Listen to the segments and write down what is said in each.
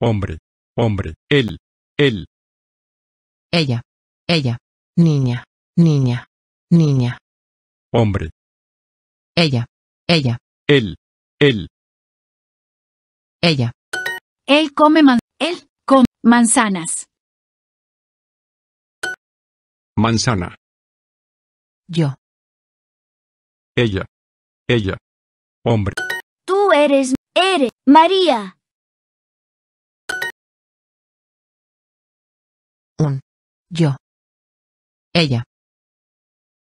hombre, hombre, él, él. Ella, ella, niña, niña, niña. Hombre. Ella, ella. Él, él. Ella. Él come él con manzanas. Manzana. Yo. Ella. Ella. Hombre. Tú eres, eres, María. Yo. Ella.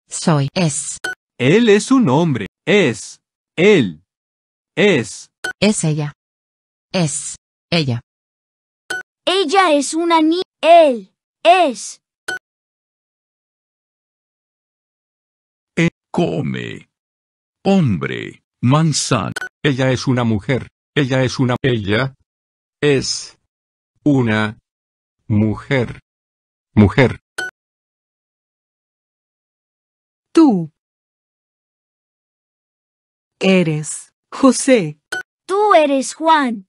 Soy. Es. Él es un hombre. Es. Él. Es. Es ella. Es. Ella. Ella es una ni, Él. Es. Él come. Hombre. Manzana. Ella es una mujer. Ella es una... Ella. Es. Una. Mujer. Mujer. Tú. Eres José. Tú eres Juan.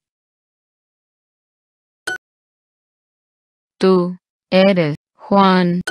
Tú eres Juan.